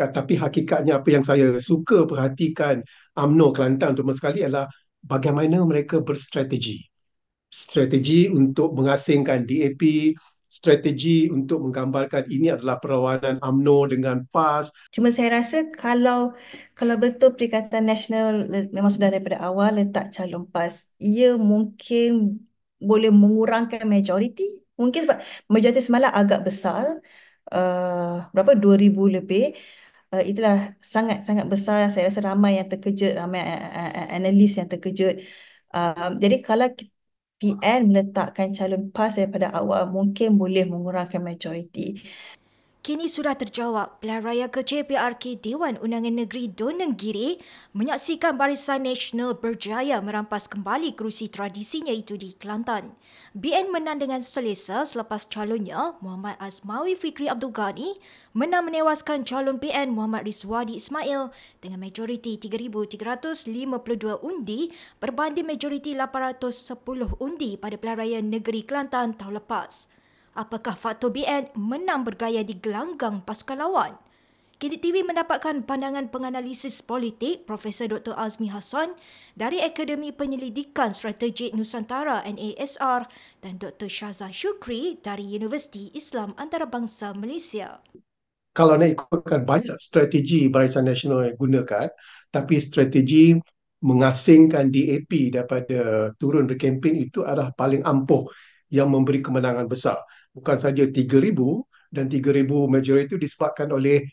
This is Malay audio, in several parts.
Kan? tapi hakikatnya apa yang saya suka perhatikan UMNO Kelantan terutama sekali adalah bagaimana mereka berstrategi. Strategi untuk mengasingkan DAP, strategi untuk menggambarkan ini adalah perlawanan UMNO dengan PAS. Cuma saya rasa kalau kalau betul Perikatan Nasional memang sudah daripada awal letak calon PAS, ia mungkin boleh mengurangkan majoriti. Mungkin sebab majoriti semalam agak besar, uh, berapa? 2,000 lebih uh, itulah sangat-sangat besar saya rasa ramai yang terkejut ramai uh, analis yang terkejut um, jadi kalau PN meletakkan calon PAS daripada awal mungkin boleh mengurangkan majoriti kini sudah terjawab pilihan raya ke JPRK Dewan Undangan Negeri Donenggiri menyaksikan Barisan Nasional berjaya merampas kembali kerusi tradisinya itu di Kelantan. BN menang dengan selesa selepas calonnya Muhammad Azmawi Fikri Abdul Ghani menang menewaskan calon BN Muhammad Rizwadi Ismail dengan majoriti 3,352 undi berbanding majoriti 810 undi pada pilihan raya negeri Kelantan tahun lepas apakah faktor BN menang bergaya di gelanggang pasukan lawan. Kini TV mendapatkan pandangan penganalisis politik Profesor Dr. Azmi Hassan dari Akademi Penyelidikan Strategik Nusantara NASR dan Dr. Shaza Shukri dari Universiti Islam Antarabangsa Malaysia. Kalau nak ikutkan banyak strategi Barisan Nasional yang gunakan, tapi strategi mengasingkan DAP daripada turun berkempen itu adalah paling ampuh yang memberi kemenangan besar bukan saja 3,000 dan 3,000 majoriti itu disebabkan oleh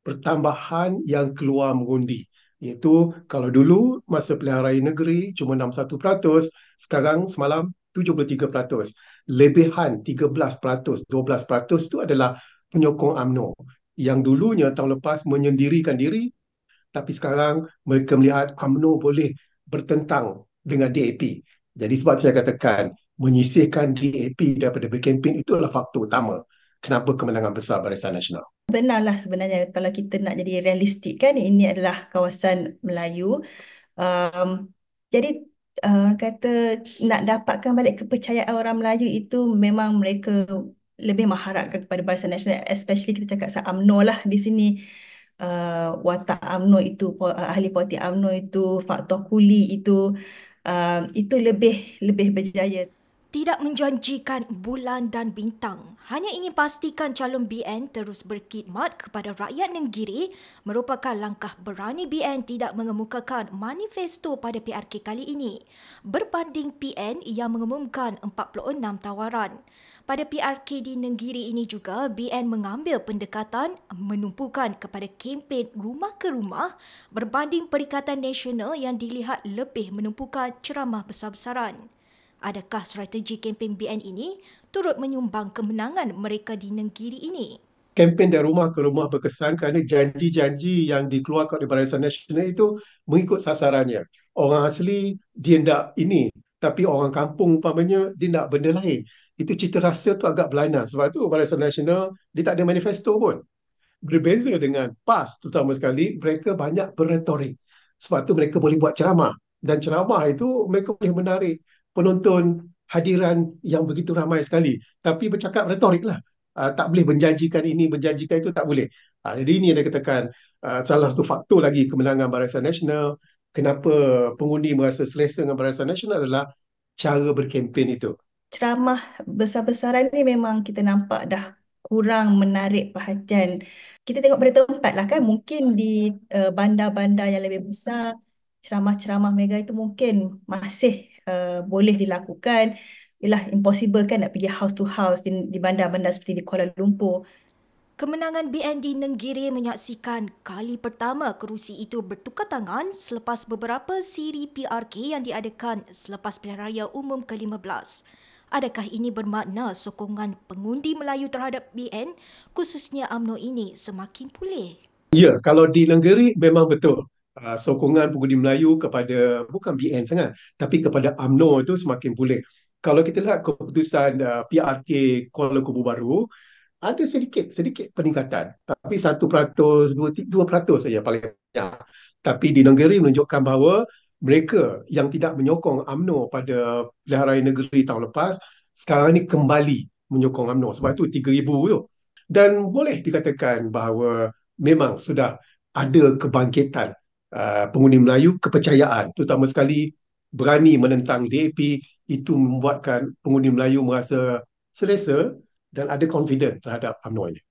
pertambahan yang keluar mengundi. Iaitu kalau dulu masa pilihan raya negeri cuma 61%, sekarang semalam 73%. Lebihan 13%, 12% itu adalah penyokong UMNO yang dulunya tahun lepas menyendirikan diri tapi sekarang mereka melihat UMNO boleh bertentang dengan DAP. Jadi sebab saya katakan menyisihkan DAP daripada berkempen itu adalah faktor utama kenapa kemenangan besar Barisan Nasional. Benarlah sebenarnya kalau kita nak jadi realistik kan ini adalah kawasan Melayu. Um, jadi uh, kata nak dapatkan balik kepercayaan orang Melayu itu memang mereka lebih mengharapkan kepada Barisan Nasional especially kita cakap sah UMNO lah di sini uh, watak UMNO itu uh, ahli politik UMNO itu faktor kuli itu uh, itu lebih lebih berjaya tidak menjanjikan bulan dan bintang. Hanya ingin pastikan calon BN terus berkhidmat kepada rakyat negeri merupakan langkah berani BN tidak mengemukakan manifesto pada PRK kali ini berbanding PN yang mengumumkan 46 tawaran. Pada PRK di negeri ini juga, BN mengambil pendekatan menumpukan kepada kempen rumah ke rumah berbanding Perikatan Nasional yang dilihat lebih menumpukan ceramah besar-besaran. Adakah strategi kempen BN ini turut menyumbang kemenangan mereka di negeri ini? Kempen dari rumah ke rumah berkesan kerana janji-janji yang dikeluarkan oleh Barisan Nasional itu mengikut sasarannya. Orang asli dia nak ini, tapi orang kampung umpamanya dia nak benda lain. Itu cita rasa tu agak berlainan. Sebab tu Barisan Nasional dia tak ada manifesto pun. Berbeza dengan PAS terutama sekali, mereka banyak berretorik. Sebab tu mereka boleh buat ceramah. Dan ceramah itu mereka boleh menarik penonton hadiran yang begitu ramai sekali. Tapi bercakap retorik lah. Uh, tak boleh menjanjikan ini, menjanjikan itu, tak boleh. Uh, jadi ini yang dia katakan uh, salah satu faktor lagi kemenangan Barisan Nasional, kenapa pengundi merasa selesa dengan Barisan Nasional adalah cara berkempen itu. Ceramah besar-besaran ini memang kita nampak dah kurang menarik perhatian. Kita tengok pada tempat lah kan, mungkin di uh, bandar-bandar yang lebih besar, ceramah-ceramah mega itu mungkin masih Uh, boleh dilakukan ialah impossible kan nak pergi house to house di, di bandar-bandar seperti di Kuala Lumpur. Kemenangan BND Nenggiri menyaksikan kali pertama kerusi itu bertukar tangan selepas beberapa siri PRK yang diadakan selepas pilihan raya umum ke-15. Adakah ini bermakna sokongan pengundi Melayu terhadap BN khususnya AMNO ini semakin pulih? Ya, kalau di Nenggiri memang betul uh, sokongan pengundi Melayu kepada bukan BN sangat tapi kepada AMNO itu semakin pulih. Kalau kita lihat keputusan uh, ah, PRK Kuala Kubu Baru ada sedikit sedikit peningkatan tapi 1% 2% saja paling banyak. Tapi di negeri menunjukkan bahawa mereka yang tidak menyokong AMNO pada pilihan raya negeri tahun lepas sekarang ini kembali menyokong AMNO sebab itu 3000 tu. Dan boleh dikatakan bahawa memang sudah ada kebangkitan uh, pengundi Melayu kepercayaan terutama sekali berani menentang DAP itu membuatkan pengundi Melayu merasa selesa dan ada confident terhadap UMNO ini.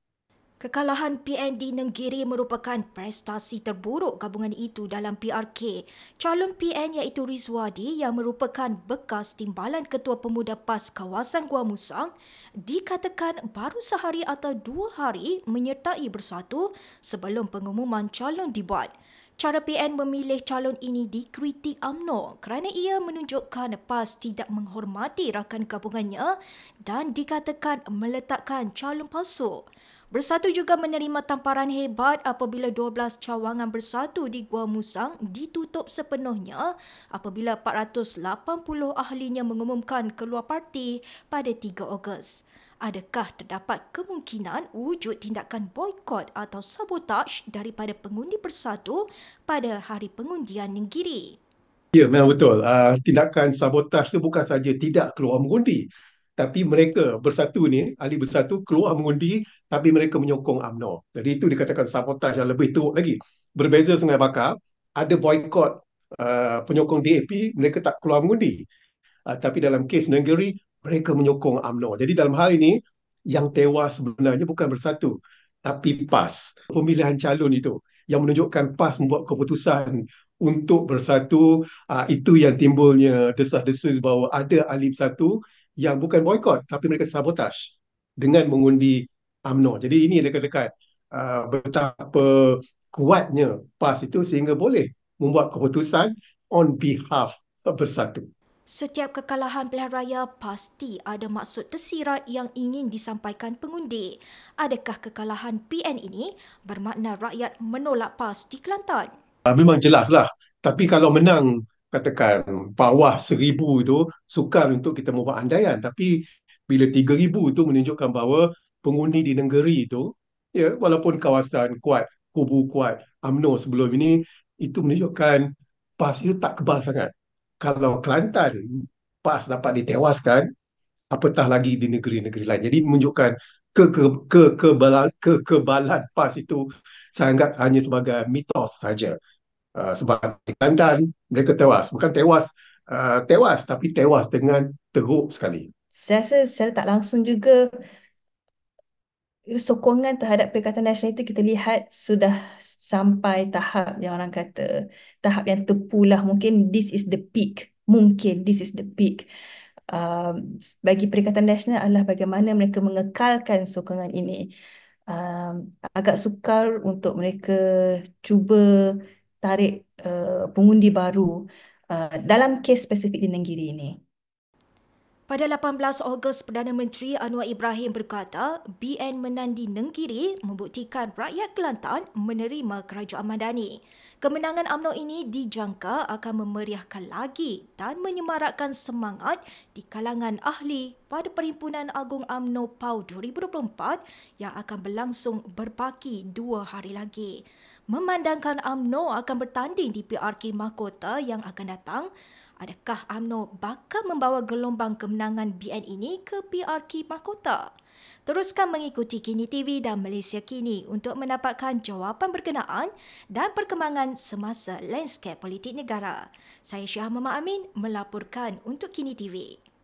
Kekalahan PND Nenggiri merupakan prestasi terburuk gabungan itu dalam PRK. Calon PN iaitu Rizwadi yang merupakan bekas timbalan ketua pemuda PAS kawasan Gua Musang dikatakan baru sehari atau dua hari menyertai bersatu sebelum pengumuman calon dibuat. Cara PN memilih calon ini dikritik UMNO kerana ia menunjukkan PAS tidak menghormati rakan gabungannya dan dikatakan meletakkan calon palsu. Bersatu juga menerima tamparan hebat apabila 12 cawangan bersatu di Gua Musang ditutup sepenuhnya apabila 480 ahlinya mengumumkan keluar parti pada 3 Ogos. Adakah terdapat kemungkinan wujud tindakan boykot atau sabotaj daripada pengundi bersatu pada hari pengundian negeri? Ya, memang betul. Uh, tindakan sabotaj itu bukan saja tidak keluar mengundi. Tapi mereka bersatu ni, ahli bersatu keluar mengundi tapi mereka menyokong UMNO. Jadi itu dikatakan sabotaj yang lebih teruk lagi. Berbeza Sungai Bakar, ada boykot uh, ah, penyokong DAP, mereka tak keluar mengundi. Uh, tapi dalam kes negeri, mereka menyokong AMNO. Jadi dalam hal ini yang tewas sebenarnya bukan bersatu tapi PAS. Pemilihan calon itu yang menunjukkan PAS membuat keputusan untuk bersatu uh, itu yang timbulnya desas-desus bahawa ada ahli bersatu yang bukan boykot tapi mereka sabotaj dengan mengundi AMNO. Jadi ini yang dekat-dekat uh, betapa kuatnya PAS itu sehingga boleh membuat keputusan on behalf bersatu. Setiap kekalahan pilihan raya pasti ada maksud tersirat yang ingin disampaikan pengundi. Adakah kekalahan PN ini bermakna rakyat menolak PAS di Kelantan? Ah, memang jelaslah. Tapi kalau menang katakan bawah seribu itu sukar untuk kita membuat andaian. Tapi bila tiga ribu itu menunjukkan bahawa pengundi di negeri itu, ya, walaupun kawasan kuat, kubu kuat, UMNO sebelum ini, itu menunjukkan PAS itu tak kebal sangat kalau Kelantan pas dapat ditewaskan, apatah lagi di negeri-negeri lain. Jadi menunjukkan ke ke ke kebalan ke pas itu saya anggap hanya sebagai mitos saja. Uh, sebab di Kelantan mereka tewas, bukan tewas uh, tewas tapi tewas dengan teruk sekali. Saya rasa secara tak langsung juga sokongan terhadap Perikatan Nasional itu kita lihat sudah sampai tahap yang orang kata tahap yang tepulah mungkin this is the peak mungkin this is the peak uh, bagi Perikatan Nasional adalah bagaimana mereka mengekalkan sokongan ini uh, agak sukar untuk mereka cuba tarik uh, pengundi baru uh, dalam kes spesifik di negeri ini pada 18 Ogos, Perdana Menteri Anwar Ibrahim berkata, BN Menandi Nenggiri membuktikan rakyat Kelantan menerima kerajaan Mandani. Kemenangan UMNO ini dijangka akan memeriahkan lagi dan menyemarakkan semangat di kalangan ahli pada Perhimpunan Agung UMNO PAU 2024 yang akan berlangsung berpaki dua hari lagi. Memandangkan UMNO akan bertanding di PRK Mahkota yang akan datang, Adakah Amno bakal membawa gelombang kemenangan BN ini ke PRK Mahkota? Teruskan mengikuti Kini TV dan Malaysia Kini untuk mendapatkan jawapan berkenaan dan perkembangan semasa landscape politik negara. Saya Syah Mama Amin melaporkan untuk Kini TV.